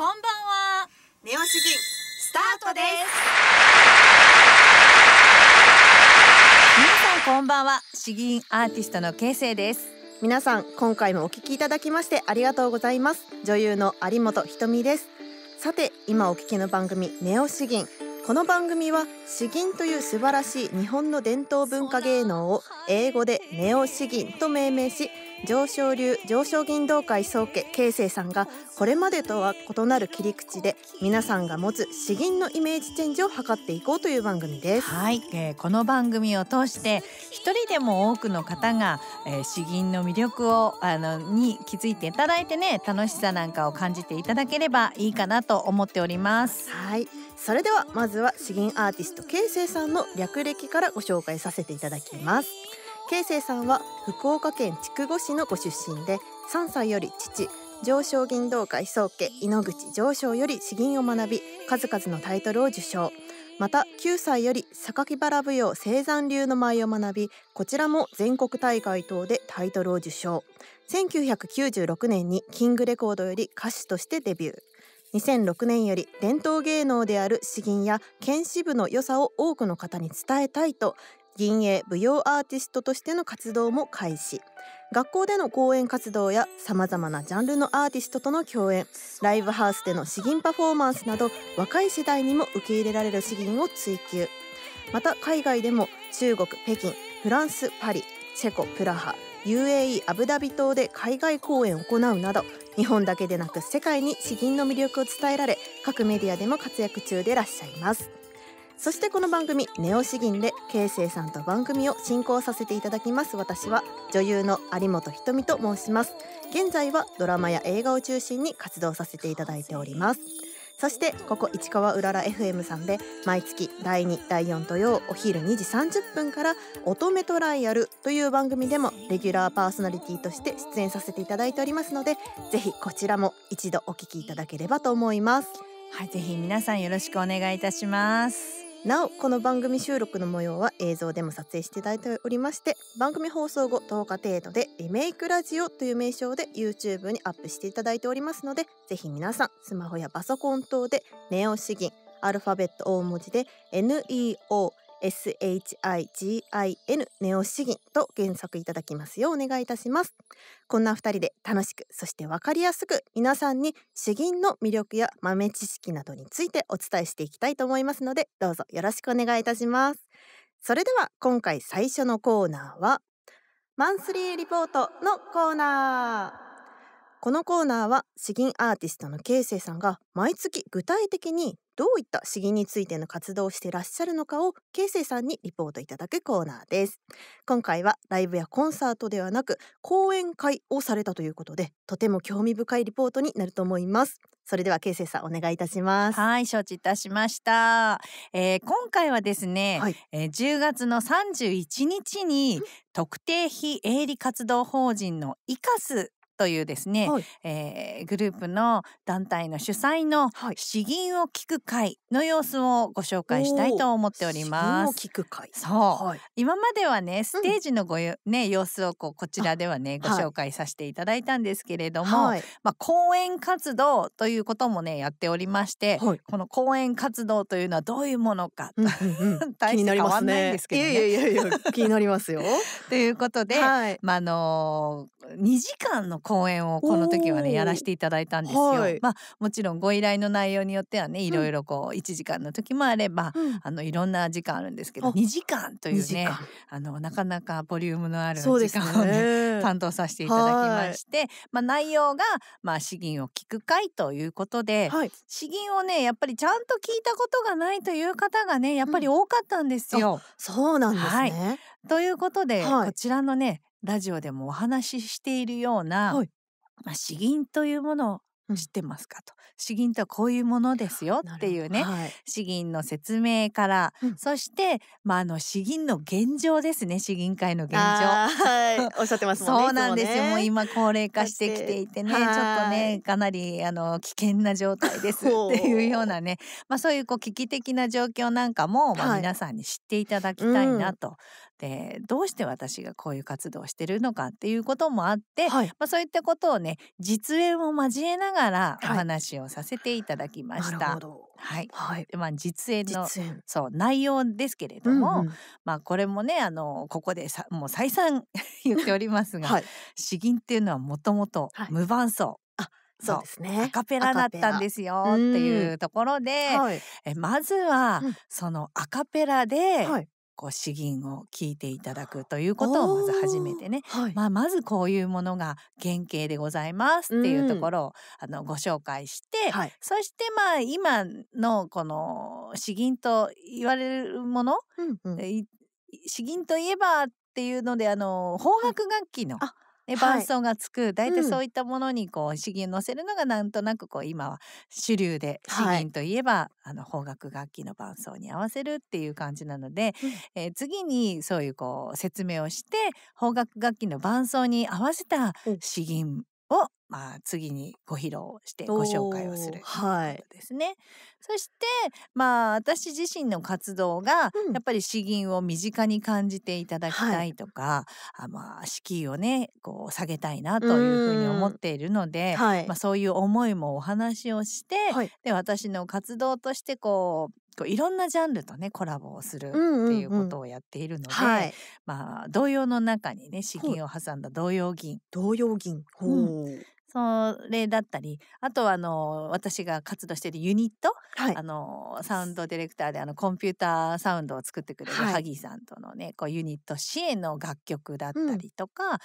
こんばんはネオ詩吟スタートです皆さんこんばんは詩吟アーティストのけいせいです皆さん今回もお聞きいただきましてありがとうございます女優の有本ひとみですさて今お聞きの番組ネオ詩吟この番組は詩吟という素晴らしい日本の伝統文化芸能を英語でネオ詩吟と命名し上昇流上昇銀道会宗家慶成さんがこれまでとは異なる切り口で皆さんが持つ詩吟のイメージチェンジを図っていこうという番組です。はい、えー、この番組を通して一人でも多くの方が、えー、詩吟の魅力をあのに気づいていただいてね楽しさなんかを感じていただければいいかなと思っております。はい、それではまずは詩吟アーティスト慶成さんの略歴からご紹介させていただきます。慶生さんは福岡県筑後市のご出身で3歳より父上昇銀道会宗家井ノ口上昇より詩吟を学び数々のタイトルを受賞また9歳より榊原舞踊青山流の舞を学びこちらも全国大会等でタイトルを受賞1996年にキングレコードより歌手としてデビュー2006年より伝統芸能である詩吟や剣士部の良さを多くの方に伝えたいと銀英舞踊アーティストとしての活動も開始学校での講演活動やさまざまなジャンルのアーティストとの共演ライブハウスでの詩吟パフォーマンスなど若い世代にも受け入れられる詩吟を追求また海外でも中国北京フランスパリチェコプラハ UAE アブダビ島で海外公演を行うなど日本だけでなく世界に詩吟の魅力を伝えられ各メディアでも活躍中でいらっしゃいますそしてこの番組「ネオ詩吟」で慶生さんと番組を進行させていただきます私は女優の有本ひとみと申します現在はドラマや映画を中心に活動させていただいておりますそしてここ市川うらら FM さんで毎月第2第4土曜お昼2時30分から「乙女トライアル」という番組でもレギュラーパーソナリティとして出演させていただいておりますのでぜひこちらも一度お聞きいただければと思います。はい、ぜひ皆さんよろしくお願いいたします。なおこの番組収録の模様は映像でも撮影していただいておりまして番組放送後10日程度でリメイクラジオという名称で YouTube にアップしていただいておりますのでぜひ皆さんスマホやパソコン等でネオ詩吟アルファベット大文字で NEO SHIGIN ネオ詩吟と原作いただきますようお願いいたしますこんな2人で楽しくそして分かりやすく皆さんに詩吟の魅力や豆知識などについてお伝えしていきたいと思いますのでどうぞよろしくお願いいたしますそれでは今回最初のコーナーはマンスリーリポートのコーナーこのコーナーは詩吟アーティストのけいせいさんが毎月具体的にどういった詩吟についての活動をしていらっしゃるのかをけいせいさんにリポートいただくコーナーです今回はライブやコンサートではなく講演会をされたということでとても興味深いリポートになると思いますそれではけいせいさんお願いいたしますはい承知いたしました、えー、今回はですね、はい、えー、10月の31日に特定非営利活動法人のイカスというですね、はい、えー、グループの団体の主催の詩吟を聞く会の様子をご紹介したいと思っております。を聞く会そう、はい、今まではねステージのごよ、うん、ね、様子をこうこちらではねご紹介させていただいたんですけれども、はい、まあ、講演活動ということもねやっておりまして、はい、この講演活動というのはどういうものか、うん 大して変わんないんですけどね。ねいやいやいや気になりますよ ということで、まああのー、2時間の講演をこの時はねやらせていただいたんですよ。はい、まあもちろんご依頼の内容によってはねいろいろこう1時間の時もあれば、うん、あのいろんな時間あるんですけど2時間というねあのなかなかボリュームのある時間をね、ね、担当させていただきまして、まあ、内容が、まあ、詩吟を聞く会ということで、はい、詩吟をねやっぱりちゃんと聞いたことがないという方がねやっぱり多かったんですよ。うん、そうなんですね、ということで、こちらのねラジオでもお話ししているような、はい、まあ、詩吟というもの知ってますかと詩吟とはこういうものですよっていうね、はい、詩吟の説明から、うん、そして、まあ、あの詩吟の現状ですね詩吟会の現状、はい、おっしゃってますもんねそうなんですよ、ね、もう今高齢化してきていてねちょっとねかなりあの危険な状態ですっ ていうようなねまあ、そういうこう危機的な状況なんかも、まあ、皆さんに知っていただきたいなと、はいうんでどうして私がこういう活動をしてるのかっていうこともあって、はい、まあ、そういったことをね実演を交えなががらお話をさせていただきました。はい、はい、まあ実演のそう内容ですけれども、うんうん、まあこれもねあのここでさもう再三 言っておりますが、はい、詩吟っていうのはもともと無伴奏、はいそうですね。アカペラだったんですよっていうところで、はい、えまずは、うん、そのアカペラでこう詩吟を聞いていただくということをまず始めてね、はい、まあ、まずこういうものが原型でございますっていうところを、あのご紹介して、はい、そしてまあ今のこの詩吟と言われるもの、うんうん、詩吟といえばっていうのであの邦楽楽器の、はいね、伴奏がつく、はい、大体そういったものにこう詩吟を載せるのがなんとなくこう今は主流で、詩吟といえば、あの邦楽楽器の伴奏に合わせるっていう感じなので、うん、えー、次にそういうこう説明をして邦楽楽器の伴奏に合わせた詩吟を、まあ、次にご披露してご紹介をするはい、うですね。そして、まあ、私自身の活動が、うん、やっぱり資金を身近に感じていただきたいとか、はい、あまあ、資金をねこう下げたいなというふうに思っているので、はまあ、そういう思いもお話をして、はい、で私の活動としてこうこういろんなジャンルとねコラボをするっていうことをやっているので、はい、まあ童謡の中にね詩吟を挟んだ童謡吟童謡吟、うん、それだったりあとはあの私が活動しているユニット、はい、あのサウンドディレクターであのコンピューターサウンドを作ってくれる萩さんとのね、はい、こうユニット支援の楽曲だったりとか、うん、あ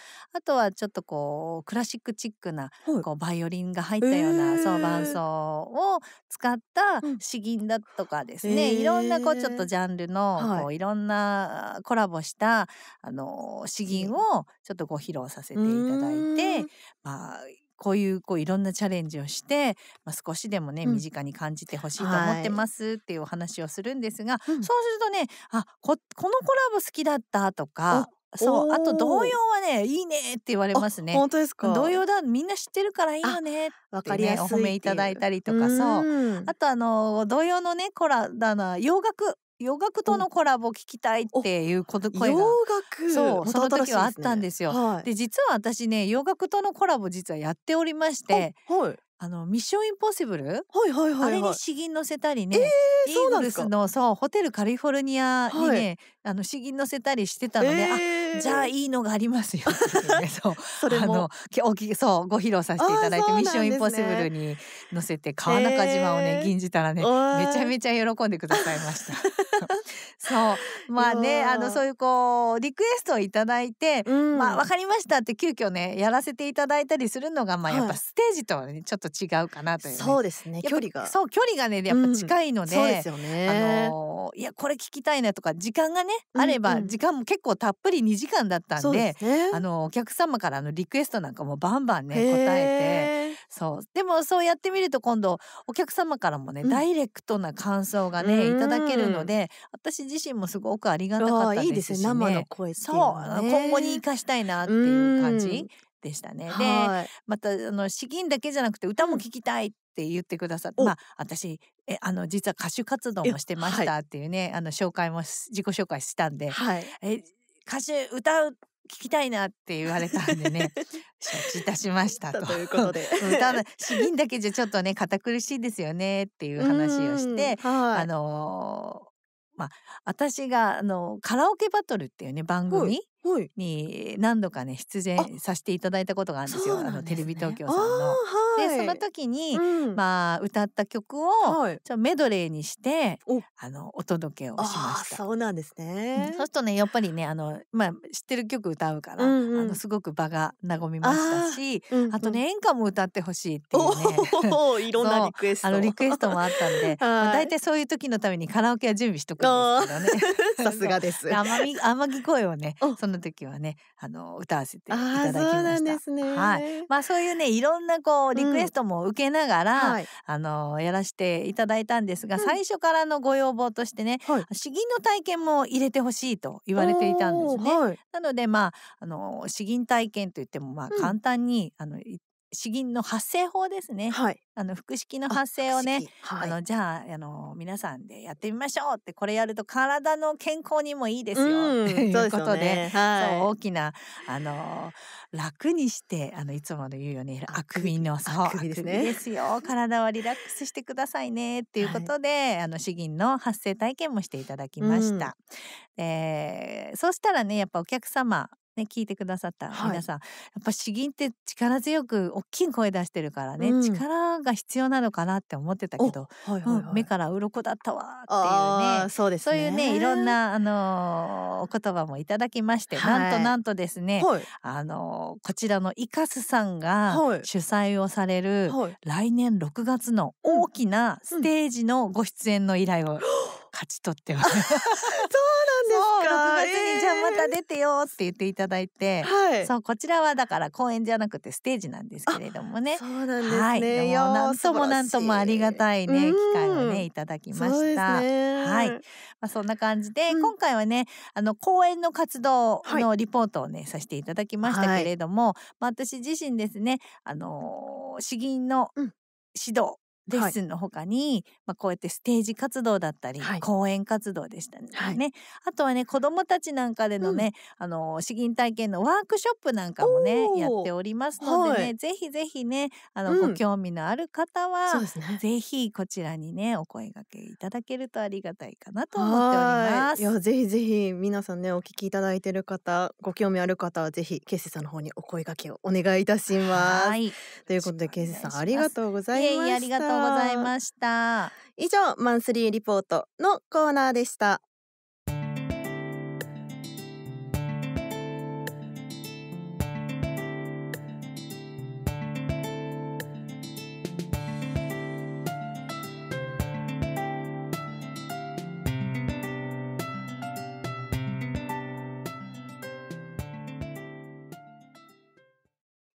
とはちょっとこうクラシックチックな、こうバイオリンが入ったようなそ伴奏を使った詩吟だとかですね、いろんなこうちょっとジャンルのこういろんなコラボしたあの詩吟をちょっとご披露させていただいて、まあこういうこういろんなチャレンジをして、まあ、少しでもね、身近に感じてほしいと思ってますっていうお話をするんですが、はい、そうするとねあここのコラボ好きだったとかそうあと童謡はねいいねって言われますね本当ですか童謡だみんな知ってるからいいよねわ、ね、かりやすいお褒めいただいたりとかそうあとあの童謡のねコラだな洋楽洋楽とのコラボ聞きたいっていうこと声が洋楽そうその時はあったんですよ。はい、で実は私ね洋楽とのコラボ実はやっておりまして、はい、あのミッションインポッシブル、はいはいはい、はい、あれに詩吟載せたりね、えー、イーグルスのそうホテルカリフォルニアにね、はい、あの詩吟載せたりしてたので、えー、あじゃあいいのがありますよ、ね、そうそれもおきそうご披露させていただいて、ね、ミッションインポッシブルに乗せて川中島をね吟じたらねめちゃめちゃ喜んでくださいました そうまあねあのそういうこうリクエストをいただいて、うん、まあわかりましたって急遽ねやらせていただいたりするのがまあやっぱステージとはね、はい、ちょっと違うかなという、ね、そうですね距離がそう距離がねやっぱ近いので、うん、そうですよねあのいやこれ聞きたいなとか時間がね、あれば時間も結構たっぷり2時時間だったんで、ね、あのお客様からのリクエストなんかもバンバンね答えてそうでもそうやってみると今度お客様からもね、うん、ダイレクトな感想がね、いただけるので私自身もすごくありがたかったですし、ね、いいですね生の声っていうね、そう今後に活かしたいなっていう感じ。でしたね、でまたあの資金だけじゃなくて歌も聴きたいって言ってくださって、まあ、私えあの実は歌手活動もしてましたっていうね、はい、あの紹介も自己紹介したんで、はい、え歌手歌う聞きたいなって言われたんでね 承知いたしましたと。ということで歌詩吟だけじゃちょっとね堅苦しいですよねっていう話をして、はい、あのー、まあ、私があのカラオケバトルっていうね番組に何度かね出演させていただいたことがあるんですよ、ね、あのテレビ東京さんの。はい、でその時に、うん、まあ歌った曲を、ちょメドレーにしてあのお届けをしました。そうなんですね、うん、そうするとねやっぱりねあの、まあ、知ってる曲歌うから、うんうん、あのすごく場が和みましたしあうんうん、あとね演歌も歌ってほしいっていうねいろんなリクエストあのリクエストもあったんで、ま あ、大体そういう時のためにカラオケは準備しとくんですけどね。さすがです天城 声をねそのの時はねあの歌わせていただきました。そうなんですね、はい、まあ、そういうねいろんなこうリクエストも受けながら、うんはい、あのやらせていただいたんですが、最初からのご要望としてね、はい、詩吟の体験も入れてほしいと言われていたんですね。なのでまああの詩吟体験といってもまあ簡単に、あの詩吟の発声法ですね。はい。あの、腹式の発声をね、あはい、あの、じゃあ、あの、皆さんでやってみましょうって、これやると体の健康にもいいですよ、ということで、はい、そう、大きな、あの、楽にして、あの、いつもの言うように、あくびの、そう、です,、ね、ですよ。体はリラックスしてくださいね、っていうことで、はい、あの、詩吟の発声体験もしていただきました。うん、えー、そうしたらね、やっぱお客様、ね、聞いてくださった皆さん、はい、やっぱ詩吟って力強く大きい声出してるからね、うん、力が必要なのかなって思ってたけど、はいはいはいうん、目から鱗だったわっていうねそうですねそういうねいろんな、あのー、言葉もいただきまして、はい、なんとなんとですね、はい、あのー、こちらのイカスさんが主催をされる、来年6月の大きなステージのご出演の依頼を勝ち取ってます。らに、じゃあまた出てよって言っていただいて、はい、そうこちらはだから公演じゃなくてステージなんですけれどもねそうなんですね、はい、でもなんともなんともありがたいね、う機会をねいただきました、ね、はい、まあ、そんな感じで、うん、今回はねあの公演の活動のリポートをね、はい、させていただきましたけれども、まあ、私自身ですねあの詩吟の指導レッスンの他に、はい、まあ、こうやってステージ活動だったり、はい、講演活動でしたね、はい、あとはね子どもたちなんかでのね、うん、あの詩吟体験のワークショップなんかもねやっておりますのでね、ぜひぜひねあの、うん、ご興味のある方は、ね、ぜひこちらにねお声がけいただけるとありがたいかなと思っておりますいやぜひぜひ皆さんねお聞きいただいている方ご興味ある方はぜひケイセさんの方にお声がけをお願いいたしますはい、ということでケイセさんありがとうございましたとうございました以上マンスリーリポートのコーナーでした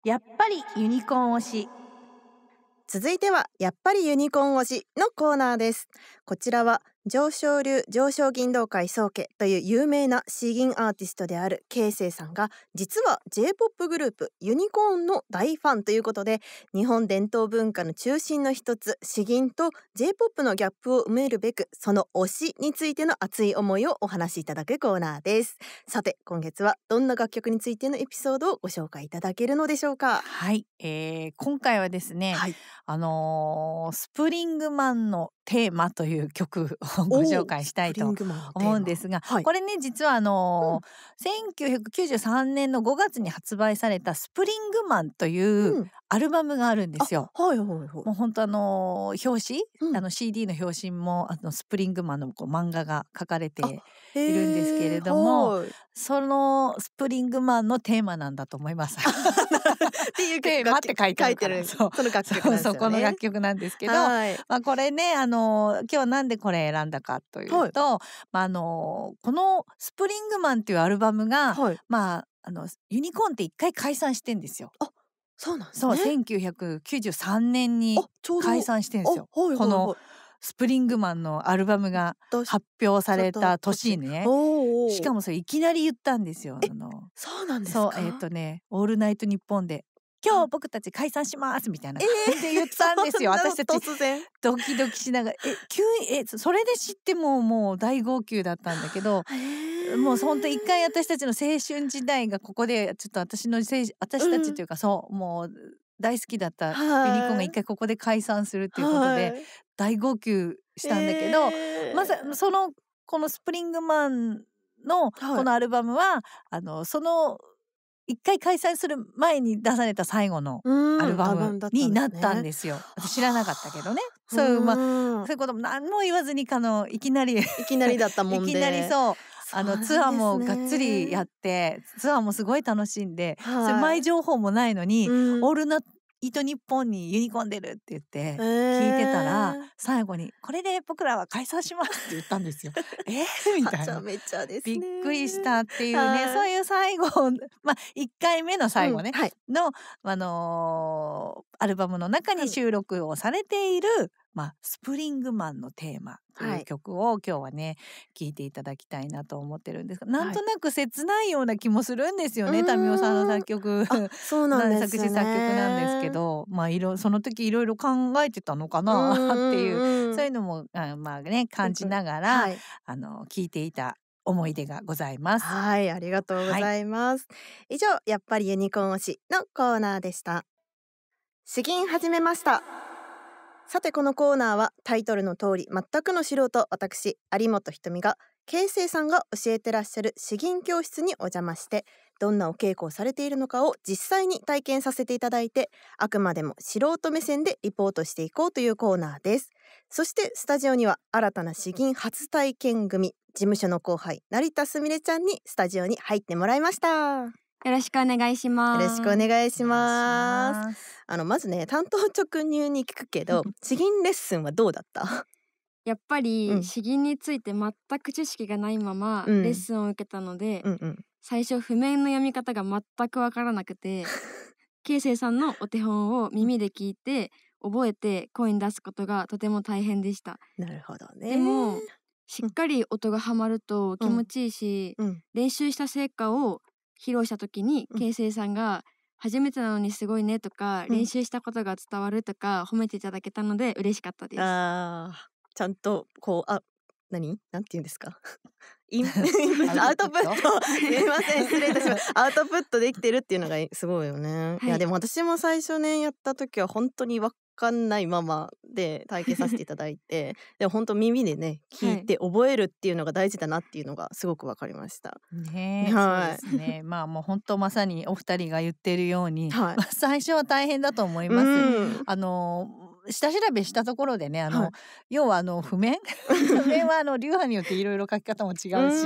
やっぱりユニコーン推し続いてはやっぱりユニコーン推しのコーナーですこちらは上昇流上昇銀道会宗家という有名な詩吟アーティストである慶生さんが実は J-POP グループユニコーンの大ファンということで日本伝統文化の中心の一つ詩吟と J-POP のギャップを埋めるべくその推しについての熱い思いをお話しいただくコーナーですさて今月はどんな楽曲についてのエピソードをご紹介いただけるのでしょうかはい、えー、今回はですね、はい、あのー、スプリングマンのテーマという曲をご紹介したいと思うんですが、はい、これね実はあのー、うん、1993年の5月に発売された「スプリングマン」というアルバムがあるんですよ。はいはいはい、もう本当あのー、表紙、うん、あの CD の表紙もあのスプリングマンのこう漫画が書かれているんですけれども、そのスプリングマンのテーマなんだと思います。っていうテーマって書いてるその楽曲、ね、そこの楽曲なんですけど、はい、まあこれねあの今日なんでこれ選んだかというと、はい、まああのこのスプリングマンっていうアルバムが、はい、まああのユニコーンって一回解散してんですよ。あそうなんですね。そう1993年に解散してんですよ。このスプリングマンのアルバムが発表された年にねしかもそれいきなり言ったんですよ。あのそうなんですかえっ、ー、とね「オールナイトニッポン」で今日僕たち解散しますみたいな感じで言ったんですよ、えー、私たちドキドキしながらえ急えそれで知ってももう大号泣だったんだけど、えー、もう本当一回私たちの青春時代がここでちょっと私の私たちというか、うん、そうもう大好きだったユニコーンが一回ここで解散するっていうことで大号泣したんだけど、まさそのこの「スプリングマン」のこのアルバムは、はい、あのその一回解散する前に出された最後のアルバムになったんですよ。すね、知らなかったけどね。そうまあそういうことも何も言わずにあのいきなりいきなりだったもんで。いきなりそう。あの、ツアーもがっつりやってツアーもすごい楽しんで、はい、それ前情報もないのに、うん、オールナ糸日本にユニコーン出るって言って聞いてたら、えー、最後に「これで僕らは解散します」って言ったんですよ。えー、みたいな。めちゃめちゃびっくりしたっていうねそういう最後 まあ1回目の最後ね、うんはい、の、あのー、アルバムの中に収録をされているまあ、スプリングマンのテーマという曲を今日はね、聴、はい、いていただきたいなと思ってるんですが、なんとなく切ないような気もするんですよね、民生さんの作曲。そうなんです、ね、作詞作曲なんですけど、まあ、いろ、その時いろいろ考えてたのかなっていう、うそういうのも、あまあね、感じながら、はい、あの、聴いていた思い出がございます。はい、ありがとうございます。はい、以上、やっぱりユニコーン推しのコーナーでした。詩吟始めました。さてこのコーナーはタイトルの通り全くの素人私有本ひとみが慶生さんが教えてらっしゃる詩吟教室にお邪魔してどんなお稽古をされているのかを実際に体験させていただいてあくまでも素人目線でリポートしていこうというコーナーですそしてスタジオには新たな詩吟初体験組事務所の後輩成田すみれちゃんにスタジオに入ってもらいましたよろしくお願いしますよろしくお願いしますあのまずね単刀直入に聞くけど詩吟レッスンはどうだったやっぱり詩吟について全く知識がないままレッスンを受けたので、うんうんうん、最初譜面の読み方が全くわからなくて慶生 さんのお手本を耳で聞いて覚えて声に出すことがとても大変でしたなるほどねでもしっかり音がはまると気持ちいいし、うんうん、練習した成果を披露した時に、う成さんが「初めてなのにすごいね」とか、うん、練習したことが伝わるとか褒めていただけたので嬉しかったです。あちゃんとこうあ何なんて言うんですか インアウトプットすいません 失礼いたしますアウトプットできてるっていうのがすごいよね、はい、いやでも私も最初ねやった時は本当にわかんないままで体験させていただいてでも本当耳でね聞いて覚えるっていうのが大事だなっていうのがすごくわかりました。はい、そうですねまあもう本当まさにお二人が言ってるように、はい、最初は大変だと思います。あの下調べしたところでねあの、はい、要はあの譜面 譜面はあの流派によっていろいろ書き方も違うし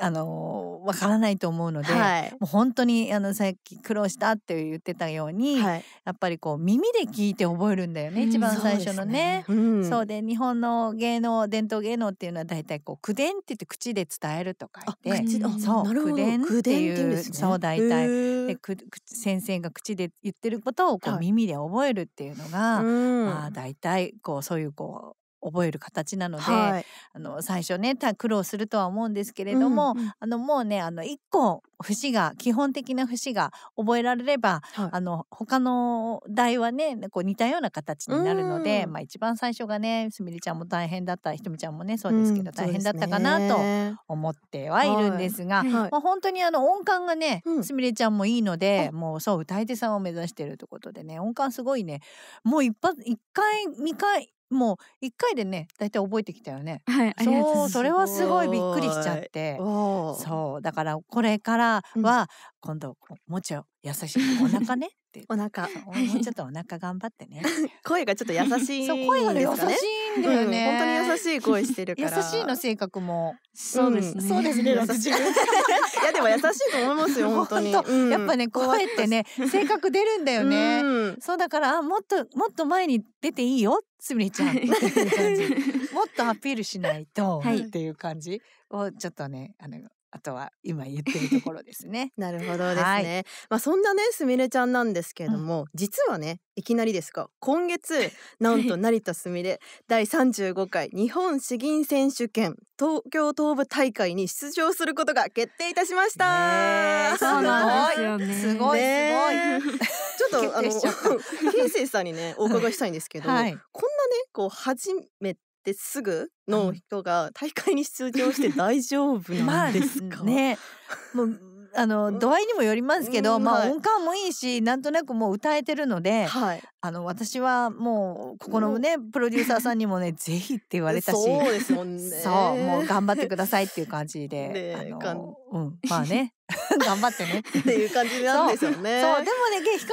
あのわからないと思うので、はい、もう本当にあのさっき苦労したって言ってたように、はい、やっぱりこう耳で聞いて覚えるんだよね、うん、一番最初のね。そう、ねうん、うで日本の芸能伝統芸能っていうのは大体こう口伝って言って口で伝えるとか言って、う口伝っていう、ね、そう大体で先生が口で言ってることをこう耳で覚えるっていうのが、はい、まあ大体こうそういうこう覚える形なので、はい、あの最初ね苦労するとは思うんですけれども、うんうん、あのもうねあの1個節が基本的な節が覚えられれば、はい、あの他の題はねこう似たような形になるので、うん、まあ、一番最初がねすみれちゃんも大変だったひとみちゃんもねそうですけど大変だったかなと思ってはいるんですが、うんすねまあ、本当にあの音感がねすみれちゃんもいいので、うん、もうそう歌い手さんを目指してるということでね音感すごいねもう一発回2回もう一回でね大体覚えてきたよね。はい、そうそれはすごいびっくりしちゃってそうだからこれからは今度もちょい優しいお腹ね お腹もうちょっとお腹頑張ってね 声がちょっと優しい、そう声が、優しいんだよね、うん、本当に優しい声してるから優しいの性格もそうですね、そうですね優しいいやでも優しいと思いますよ本当に、うん、やっぱね声ってね性格出るんだよね、うん、そうだからもっともっと前に出ていいよすみれちゃんっていう感じ もっとアピールしないと、はい、っていう感じをちょっとねあのあとは今言ってるところですね。なるほどですね。はい、まあそんなねすみれちゃんなんですけれども、うん、実はねいきなりですか今月 なんと成田すみれ第35回日本詩吟選手権東京東部大会に出場することが決定いたしました。そうなんですよね。すごいすごい。ちょっとあのケイさんにねお伺いしたいんですけど、はい、こんなねこう初めてすぐの人が大会に出場して大丈夫なんですか、ねもうあの度合いにもよりますけど、うん、まあ、音感もいいしなんとなくもう歌えてるので、はい、あの私はもうここのね、うん、プロデューサーさんにもね ぜひって言われたしそうですもんねそうもう頑張ってくださいっていう感じで、あのうん、まあね 頑張ってねっていう感じなんですよね。そうでもね比較的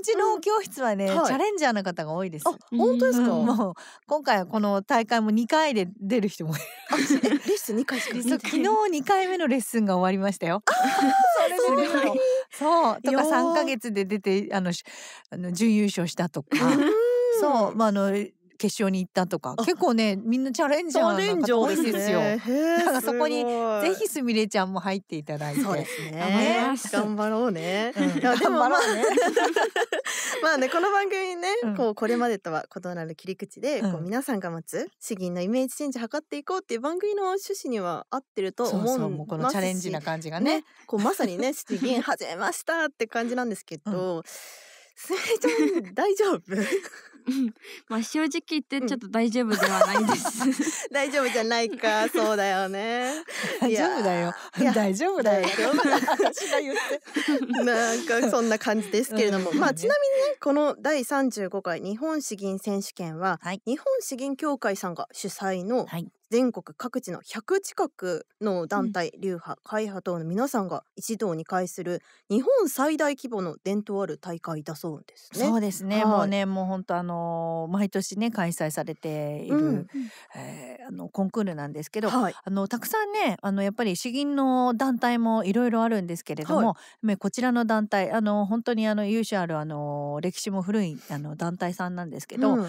うちの教室はね、うんはい、チャレンジャーの方が多いです。本当ですか、うん、もう今回はこの大会も2回で出る人もいる。リスン2回しか見て昨日2回目のレッスンが終わりましたよ。それでもそうとか3か月で出てあのあの準優勝したとか。そう、まあ、あの決勝に行ったとか結構ねみんなチャレンジャーな多いですよ。だ からそこにぜひすみれちゃんも入っていただいて。ね、頑張ろうね。うん、頑張ろうね。まあねこの番組ね、こうこれまでとは異なる切り口で、こう皆さんが待つ詩吟のイメージチェンジ図っていこうっていう番組の趣旨には合ってると思うこのチャレンジな感じがね、ね、こうまさにね詩吟始めましたって感じなんですけど、うん、すみれちゃん大丈夫まあ正直言ってちょっと大丈夫ではないです。大丈夫じゃないか、そうだよね。大丈夫だよ。大丈夫だよ。私が言って。なんかそんな感じですけれども、まあちなみにね、この第35回日本詩吟選手権は、日本詩吟協会さんが主催の全国各地の100近くの団体、流派会派等の皆さんが一堂に会する日本最大規模の伝統ある大会だそうですね。そうですね、はい、もうねもう本当あの毎年ね開催されている、うん、えー、あのコンクールなんですけど、はい、あのたくさんねあのやっぱり詩吟の団体もいろいろあるんですけれども、はい、こちらの団体あの本当にあの由緒あるあの歴史も古いあの団体さんなんですけど、うん、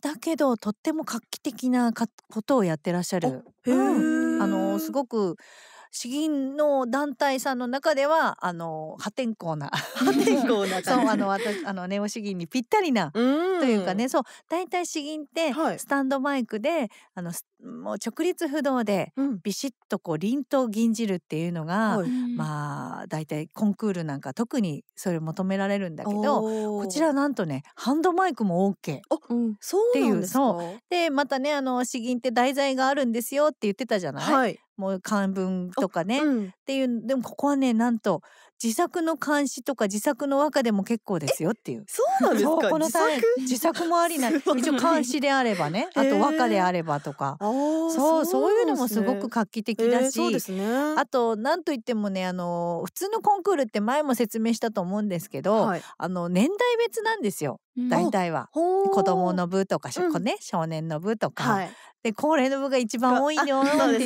だけどとっても画期的なことをやってらっっしゃる。うん、あのすごく詩吟の団体さんの中ではあの破天荒な 破天荒なそうあの私あのネオ詩吟にぴったりなというかねそう大体詩吟ってスタンドマイクで、はい、あのもう直立不動でビシッとこう凛と銀じるっていうのが、うん、まあ大体コンクールなんか特にそれ求められるんだけどこちらなんとねハンドマイクも OK っていう、うん、そうでまたねあの詩吟って題材があるんですよって言ってたじゃない、はい、もう漢文とかね、うん、っていうでもここはねなんと自作の監視とか自作の和歌でも結構ですよっていう。そうなんですか。この際自作もありな 一応監視であればね、あと和歌であればとか、えー、そうそういうのもすごく画期的だし、えーね、あとなんと言ってもねあの普通のコンクールって前も説明したと思うんですけど、はい、あの年代別なんですよ。大体は、うん、子供の部とか、うん、ね、少年の部とか、はい、で高齢の部が一番多いよって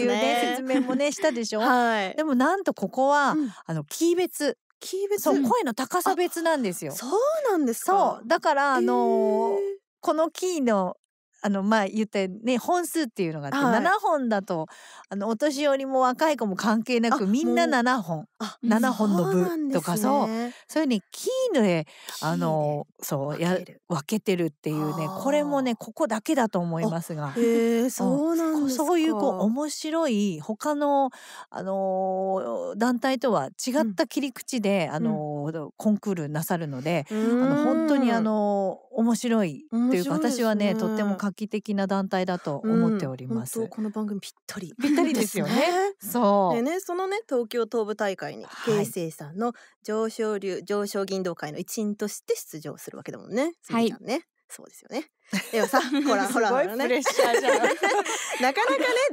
いうねね、説明もねしたでしょ、はい、でもなんとここは、うん、あのキー別キー別そう声の高さ別なんですよそうなんですそうだからあのー、このキーのあのまあ言ってね本数っていうのがあって、はい、7本だとあのお年寄りも若い子も関係なくみんな7本7本の部とかそう、ね、そういうねキーヌへあのそう分けてるっていうねこれもねここだけだと思いますがへえそうそういうこう面白い他のあの団体とは違った切り口で、うん、あの、うん、コンクールなさるので、あの本当にあの面白いというか私はねとっても画期的な団体だと思っております、うん、この番組ぴったりぴったりですよね そうでねそのね東京東部大会に平成さんの上昇流上昇銀道会の一員として出場するわけだもんねはいねそうですよね。でもさ、ほ らほら、ね、なかなかね、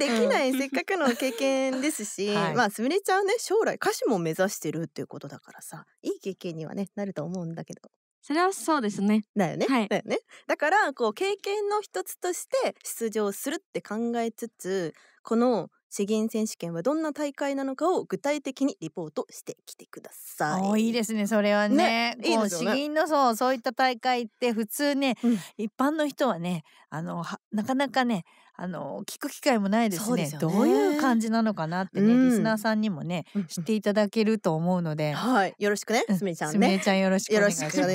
できない、せっかくの経験ですし、はい、まあ、すみれちゃんね、将来歌手も目指してるっていうことだからさ。いい経験にはね、なると思うんだけど。それはそうですね。だよね。はい、だよね。だからこう経験の一つとして出場するって考えつつ、この資源選手権はどんな大会なのかを具体的にリポートしてきてください。おいいですね。それはね、ねいいね資源のそうそういった大会って普通ね、うん、一般の人はね、あのなかなかねあの聞く機会もないですね、ね、どういう感じなのかなってね、うん、リスナーさんにもね知っていただけると思うので、はいよろしくねすみちゃんすみちゃんよろしくお願いしますよ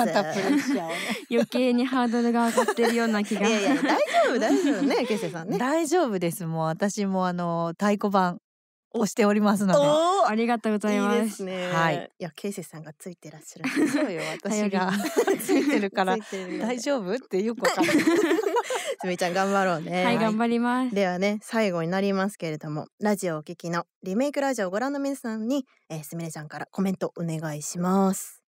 余計にハードルが上がってるような気がいやいや大丈夫大丈夫ねけせさんね 大丈夫ですもう私もあの太鼓判をしておりますので。おありがとうございます。いいすね。はい。いや、ケイセさんがついてらっしゃる。そうよ、私が ついてるから大丈夫ってよくわかる。す みちゃん頑張ろうね。はい、頑張ります。ではね、最後になりますけれども、ラジオお聞きのリメイクラジオをご覧の皆さんに、えー、すみれちゃんからコメントお願いします。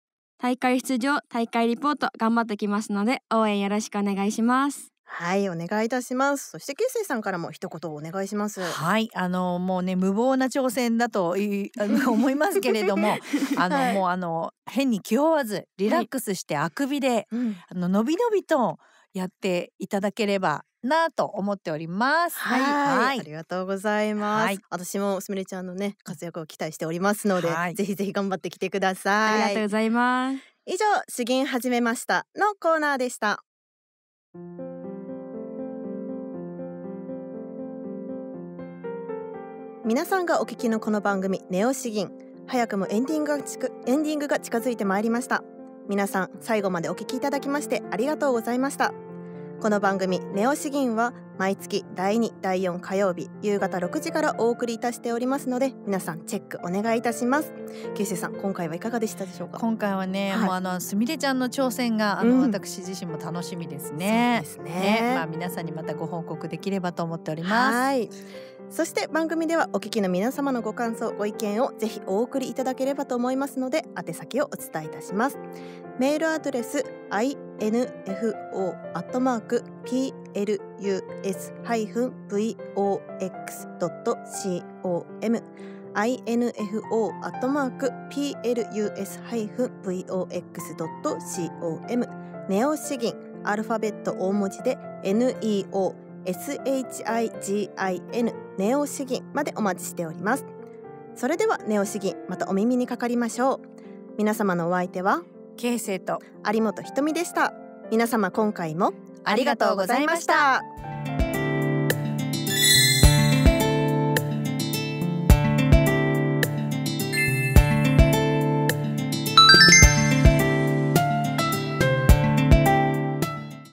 大会出場、大会リポート頑張ってきますので、応援よろしくお願いします。はい、お願いいたします。そしてけいセいさんからも一言お願いします。はい、あのもうね無謀な挑戦だと 思いますけれども、あの、はい、もうあの変に気負わずリラックスしてあくびで、はいあののびのびとやっていただければなと思っております。はい、はい、ありがとうございます。はい、私もすみれちゃんのね活躍を期待しておりますので、はい、ぜひぜひ頑張ってきてください。ありがとうございます。以上、詩吟始めましたのコーナーでした。皆さんがお聞きのこの番組ネオ詩吟早くもエンディングがちくエンディングが近づいてまいりました皆さん最後までお聞きいただきましてありがとうございましたこの番組ネオ詩吟は毎月第2第4火曜日夕方6時からお送りいたしておりますので皆さんチェックお願いいたします九州さん今回はいかがでしたでしょうか今回はね、はい、もうあのすみれちゃんの挑戦があの、うん、私自身も楽しみですねですね、ね、まあ皆さんにまたご報告できればと思っておりますはいそして番組ではお聞きの皆様のご感想ご意見をぜひお送りいただければと思いますので宛先をお伝えいたしますメールアドレス info アットマーク p plus-vox.com info.plus-vox.com ネオ資銀アルファベット大文字で NEO s h i g n ネオ資銀までお待ちしておりますそれではネオ詩吟またお耳にかかりましょう皆様のお相手は慶生と有本ひとみでした皆様今回もありがとうございました。